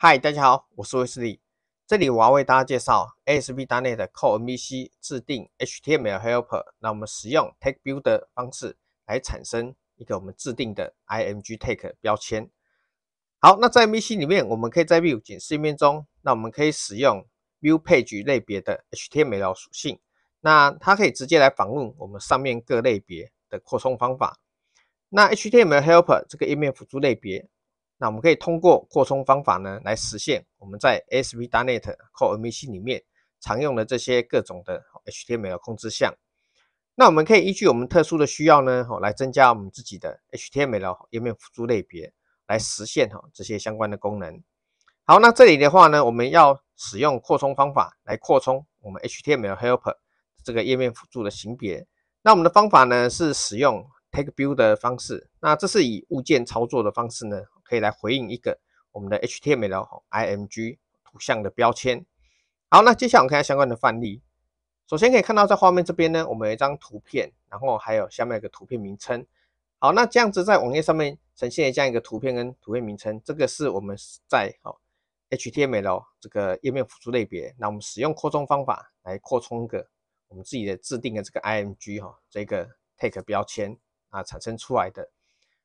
嗨，大家好，我是威斯利。这里我要为大家介绍 ASP.NET Core MVC 制定 HTML Helper。那我们使用 Take View 的方式来产生一个我们制定的 IMG Take 标签。好，那在 MVC 里面，我们可以在 View 视示面中，那我们可以使用 View Page 类别的 HTML 属性。那它可以直接来访问我们上面各类别的扩充方法。那 HTML Helper 这个页面辅助类别。那我们可以通过扩充方法呢，来实现我们在 SV d a e t Call MVC 里面常用的这些各种的 HTML 控制项。那我们可以依据我们特殊的需要呢，吼来增加我们自己的 HTML 页面辅助类别，来实现哈这些相关的功能。好，那这里的话呢，我们要使用扩充方法来扩充我们 HTML Helper 这个页面辅助的型别。那我们的方法呢是使用 Take Build 方式。那这是以物件操作的方式呢。可以来回应一个我们的 HTML IMG 图像的标签。好，那接下来我们看下相关的范例。首先可以看到在画面这边呢，我们有一张图片，然后还有下面有个图片名称。好，那这样子在网页上面呈现的这样一个图片跟图片名称，这个是我们在好 HTML 这个页面辅助类别，那我们使用扩充方法来扩充个我们自己的制定的这个 IMG 哈这个 Take 标签啊产生出来的。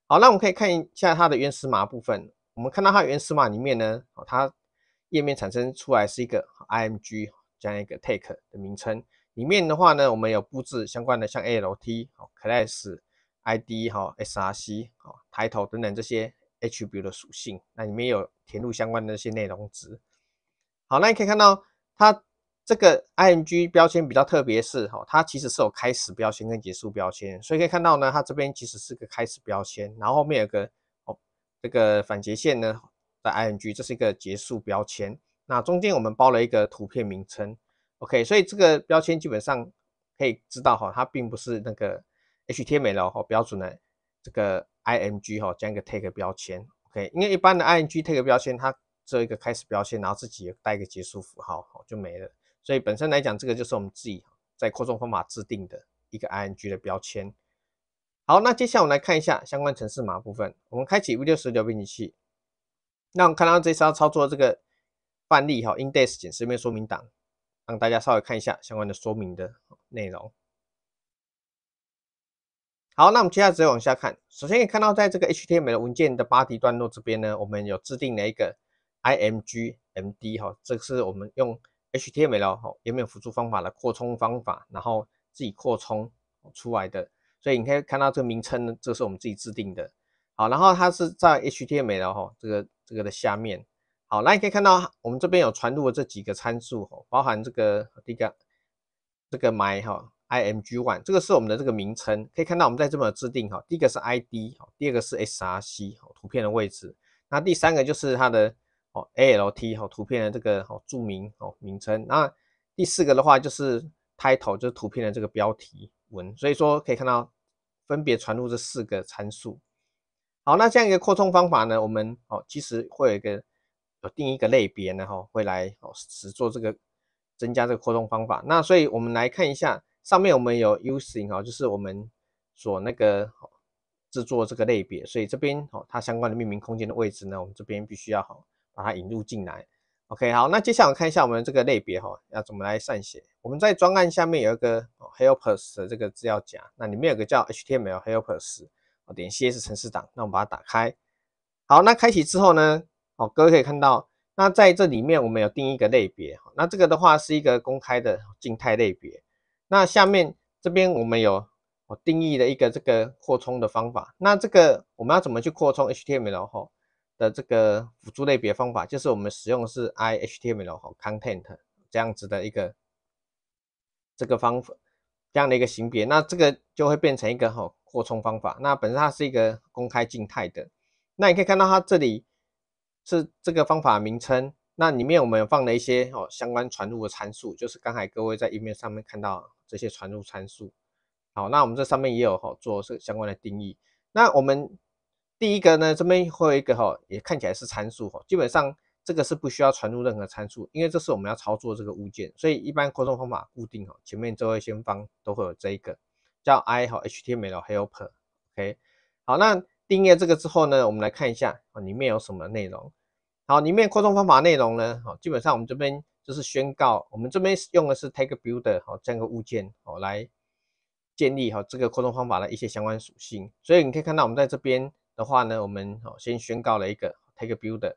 好，那我们可以看一下它的原始码部分。我们看到它原始码里面呢，它页面产生出来是一个 img 这样一个 t a k e 的名称。里面的话呢，我们有布置相关的像 a lt 好 class id 哈 src 啊 title 等等这些 h t m 的属性。那里面有填入相关的那些内容值。好，那你可以看到它。这个 i n g 标签比较特别是哈，它其实是有开始标签跟结束标签，所以可以看到呢，它这边其实是个开始标签，然后后面有个哦，这个反斜线呢的 i n g 这是一个结束标签。那中间我们包了一个图片名称，OK，所以这个标签基本上可以知道哈，它并不是那个 HTML 哈标准的这个 img 哈这样一个 tag 标签，OK，因为一般的 i n g tag 标签它只有一个开始标签，然后自己带一个结束符号，哦就没了。所以本身来讲，这个就是我们自己在扩充方法制定的一个 i n g 的标签。好，那接下来我们来看一下相关城市码部分。我们开启 V 六十编辑器，那我们看到这要操作这个范例哈，index 简示面说明档，让大家稍微看一下相关的说明的内容。好，那我们接下来直接往下看。首先可以看到，在这个 HTML 文件的 body 段落这边呢，我们有制定了一个 img md 哈，这是我们用。HTML 哦，有没有辅助方法的扩充方法？然后自己扩充出来的，所以你可以看到这个名称，这是我们自己制定的。好，然后它是在 HTML 哦，哈，这个这个的下面。好，那你可以看到我们这边有传入的这几个参数，包含这个第一个这个 my 哈 IMG one，这个是我们的这个名称，可以看到我们在这边制定哈，第一个是 ID，第二个是 SRC，图片的位置，那第三个就是它的。哦，alt 哦，图片的这个哦，注明哦，名称。那第四个的话就是 title，就是图片的这个标题文。所以说可以看到，分别传入这四个参数。好，那这样一个扩充方法呢，我们哦，其实会有一个有定一个类别呢，哈，会来哦，只做这个增加这个扩充方法。那所以我们来看一下，上面我们有 using 哦，就是我们所那个哦制作这个类别。所以这边哦，它相关的命名空间的位置呢，我们这边必须要好。把它引入进来。OK，好，那接下来我看一下我们这个类别哈，要怎么来撰写？我们在专案下面有一个 Helpers 的这个资料夹，那里面有个叫 HTML Helpers，我点 CS 程式档，那我们把它打开。好，那开启之后呢，哦，各位可以看到，那在这里面我们有定一个类别，那这个的话是一个公开的静态类别。那下面这边我们有我定义的一个这个扩充的方法。那这个我们要怎么去扩充 HTML 哈？的这个辅助类别方法，就是我们使用的是 IHTML 和 Content 这样子的一个这个方法这样的一个型别，那这个就会变成一个吼扩充方法。那本身它是一个公开静态的，那你可以看到它这里是这个方法名称，那里面我们放了一些吼相关传入的参数，就是刚才各位在页面上面看到这些传入参数。好，那我们这上面也有吼做这相关的定义。那我们第一个呢，这边会有一个哈，也看起来是参数哈。基本上这个是不需要传入任何参数，因为这是我们要操作这个物件，所以一般扩充方法固定哈。前面都会先方都会有这一个叫 I 和 h t m l Helper。OK，好，那定义这个之后呢，我们来看一下啊，里面有什么内容。好，里面扩充方法内容呢，好，基本上我们这边就是宣告，我们这边用的是 t a k e b u i l d e r 好这样一个物件哦来建立好这个扩充方法的一些相关属性。所以你可以看到我们在这边。的话呢，我们哦先宣告了一个 take builder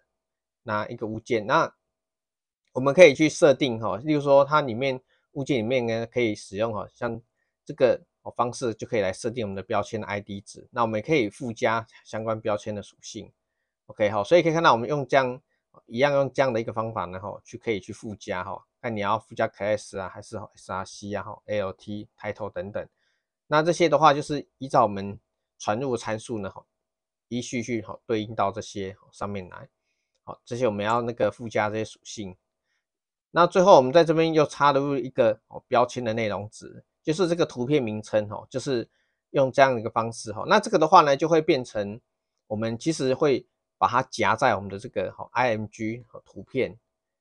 那一个物件，那我们可以去设定哈，例如说它里面物件里面呢可以使用哈像这个哦方式就可以来设定我们的标签的 ID 值，那我们可以附加相关标签的属性，OK 哈，所以可以看到我们用这样一样用这样的一个方法呢哈去可以去附加哈，看你要附加 class 啊还是 src 啊哈，alt 抬头等等，那这些的话就是依照我们传入参数呢哈。一序序 q 好对应到这些上面来，好，这些我们要那个附加这些属性。那最后我们在这边又插入一个标签的内容值，就是这个图片名称哦，就是用这样的一个方式哦。那这个的话呢，就会变成我们其实会把它夹在我们的这个 img 图片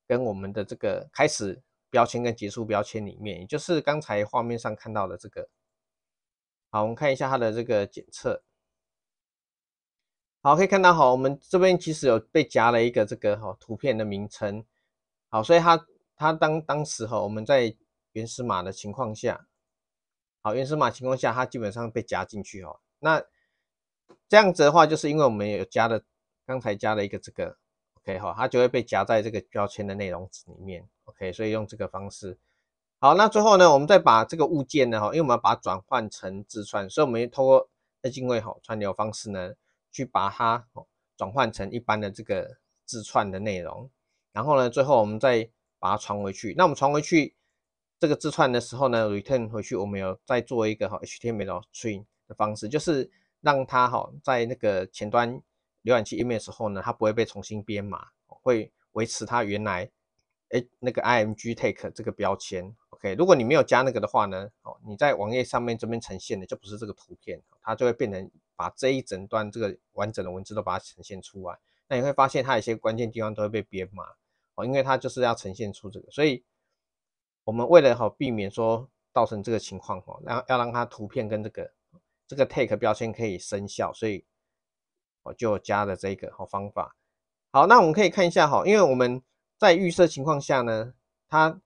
跟我们的这个开始标签跟结束标签里面，也就是刚才画面上看到的这个。好，我们看一下它的这个检测。好，可以看到，哈，我们这边其实有被夹了一个这个哈图片的名称，好，所以它它当当时哈我们在原始码的情况下，好原始码情况下它基本上被夹进去哦，那这样子的话就是因为我们有加的，刚才加了一个这个，OK 哈，它就会被夹在这个标签的内容里面，OK，所以用这个方式，好，那最后呢，我们再把这个物件呢，哈，因为我们要把它转换成字串，所以我们透过在进位哈串流方式呢。去把它转换成一般的这个字串的内容，然后呢，最后我们再把它传回去。那我们传回去这个字串的时候呢，return 回去我们有再做一个哈 HTML string 的方式，就是让它哈在那个前端浏览器页面的时候呢，它不会被重新编码，会维持它原来哎那个 IMG t a k e 这个标签。OK，如果你没有加那个的话呢，哦你在网页上面这边呈现的就不是这个图片，它就会变成。把这一整段这个完整的文字都把它呈现出来，那你会发现它有些关键地方都会被编码哦，因为它就是要呈现出这个，所以我们为了好避免说造成这个情况哦，后要让它图片跟这个这个 take 标签可以生效，所以我就加了这个好方法。好，那我们可以看一下哈，因为我们在预设情况下呢，它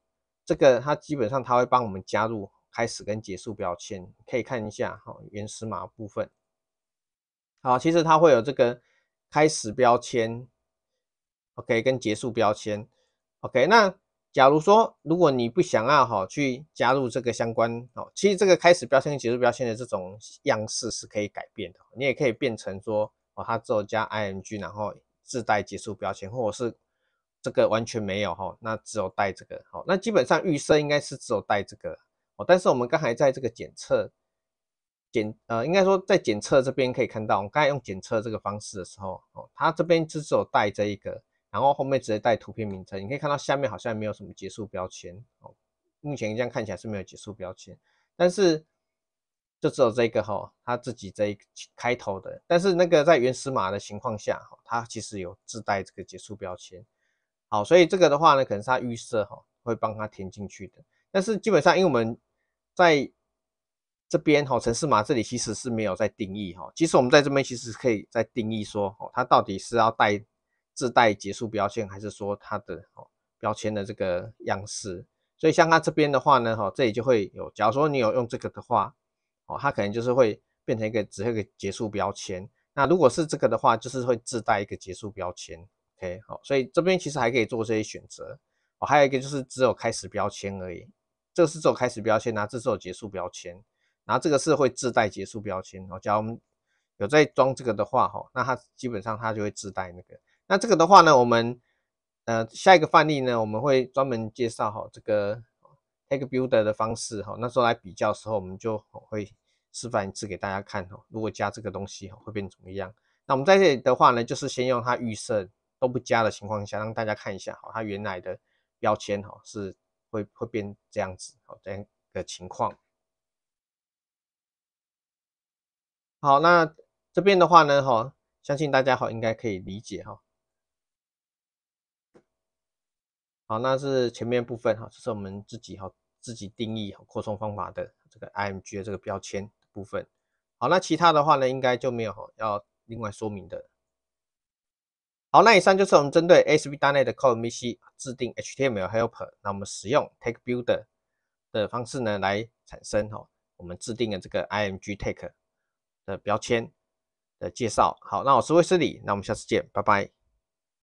这个它基本上它会帮我们加入开始跟结束标签，可以看一下哈原始码部分。好，其实它会有这个开始标签，OK，跟结束标签，OK。那假如说，如果你不想要哈，去加入这个相关哦，其实这个开始标签跟结束标签的这种样式是可以改变的，你也可以变成说哦，它只有加 i n g 然后自带结束标签，或者是这个完全没有哈，那只有带这个，好，那基本上预设应该是只有带这个哦，但是我们刚才在这个检测。检呃，应该说在检测这边可以看到，我刚才用检测这个方式的时候，哦，它这边是只有带这一个，然后后面直接带图片名称，你可以看到下面好像没有什么结束标签，哦，目前这样看起来是没有结束标签，但是就只有这个哈，它自己这一开头的，但是那个在原始码的情况下，哈，它其实有自带这个结束标签，好，所以这个的话呢，可能是它预设哈会帮它填进去的，但是基本上因为我们在这边哦，城市码这里其实是没有在定义哦。其实我们在这边其实可以再定义说，哦，它到底是要带自带结束标签，还是说它的哦标签的这个样式？所以像它这边的话呢，哦，这里就会有，假如说你有用这个的话，哦，它可能就是会变成一个只有一个结束标签。那如果是这个的话，就是会自带一个结束标签。OK，好，所以这边其实还可以做这些选择。哦，还有一个就是只有开始标签而已，这个是只有开始标签呐，这是有结束标签。然后这个是会自带结束标签，哦，假如我们有在装这个的话，哈，那它基本上它就会自带那个。那这个的话呢，我们呃下一个范例呢，我们会专门介绍哈这个 Tag Builder 的方式，哈，那时候来比较时候，我们就会示范一次给大家看，哈，如果加这个东西，会变怎么样。那我们在这里的话呢，就是先用它预设都不加的情况下，让大家看一下，哈，它原来的标签，哈，是会会变这样子，哦，这样的情况。好，那这边的话呢，哈，相信大家好应该可以理解哈。好，那是前面部分哈，这是我们自己哈自己定义哈扩充方法的这个 img 的这个标签部分。好，那其他的话呢，应该就没有要另外说明的。好，那以上就是我们针对 SV 单内的 c o d e VC 制定 HTML helper，那我们使用 take builder 的方式呢来产生哈，我们制定的这个 img take。的标签的介绍，好，那我是威斯理，那我们下次见，拜拜。